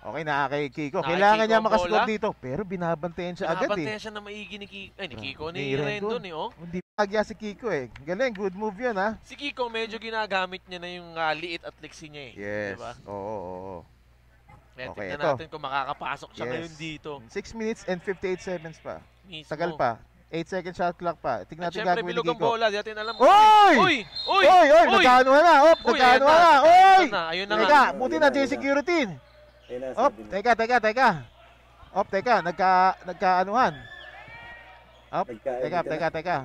Okay na kay Kiko. Kailangan niya makascore dito. Pero binabantayan siya agad eh. Binabantayan siya na maigi ni Kiko. Ay, ni ah, Kiko ni, ni Rendon eh, oh. Hindi pagya si Kiko eh. Galing, good move yun ha. Ah. Si Kiko medyo ginagamit niya na yung uh, liit at liksi niya eh. Yes. Diba? Oo, oo, oo. Kaya okay, tignan natin kung makakapasok siya yes. ngayon dito. 6 minutes and 58 seconds pa. Mismo. Tagal pa. 8 second shot clock pa. Tignan natin gagawin ni Kiko. Siyempre, bilog ang bola. Di natin alam. Oy! Oy! Oy! Oy! Oy! Nagkano na. Op! Nagkano na. Oy! Ayun na nga. Buti na, J-Security. Ayun Op, teka, teka, teka. Op, teka, nagka, nagkaanuhan. Op, nagka, teka, nagka. teka, teka.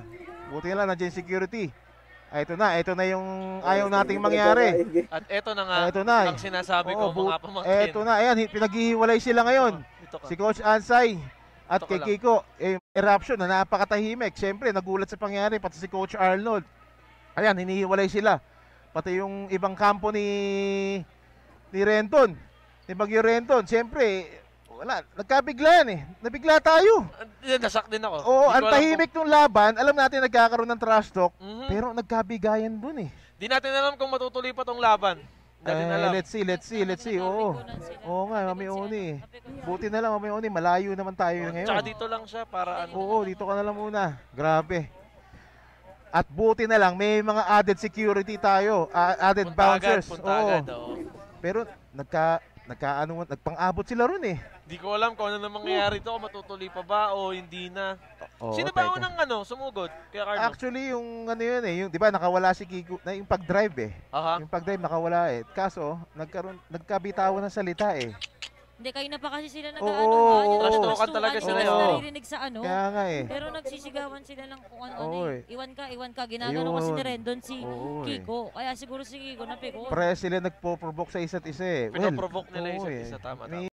Buti lang, nandiyan security. Ay, ah, ito na, ito na yung ayaw nating mangyari. At ito na nga, ito ah, na, ang sinasabi ko, mga pamangkin. Ito na, ayan, pinaghihiwalay sila ngayon. Ito, ito si Coach Ansay at kay Kiko. Eh, eruption na napakatahimik. Siyempre, nagulat sa pangyari, pati si Coach Arnold. Ayan, hinihiwalay sila. Pati yung ibang kampo ni, ni Renton ni Bagyo Renton, siyempre, wala, nagkabiglaan eh. Nabigla tayo. Uh, nasak din ako. Oo, ang tahimik ng laban. Alam natin nagkakaroon ng trash talk, mm-hmm. pero nagkabigayan dun eh. Di natin alam kung matutuloy pa tong laban. Natin uh, alam. Let's see, let's see, let's see. Oo. Oo nga, kami oni. Buti na lang kami oni, malayo naman tayo oh, ngayon. Tsaka dito lang siya para ano. Oo, dito ka na lang muna. Grabe. At buti na lang may mga added security tayo, uh, added Punta bouncers. Agad, oo. Agad, Pero nagka nagkaano, nagpang-abot sila ron eh. Hindi ko alam kung ano na mangyayari to, kung matutuloy pa ba o hindi na. O, Sino ba ako ng ano, sumugod? Kaya Carlo? Actually, yung ano yun eh, yung, di ba, nakawala si Kiko, na, yung pag-drive eh. Aha. Yung pag-drive, nakawala eh. Kaso, nagkaroon, nagkabitawan ng salita eh. Hindi, kayo na pa kasi sila nag-ano. Oo, oo, oo. Trash talaga sila. Hindi oh. naririnig sa ano. Kaya nga eh. Pero nagsisigawan sila ng kung ano. ano eh. Iwan ka, iwan ka. Ginagano kasi ni Rendon si Kiko. Kaya siguro si Kiko napikot. Pare sila nagpo-provoke sa isa't isa eh. Pinoprovoke nila isa't isa. Tama, tama.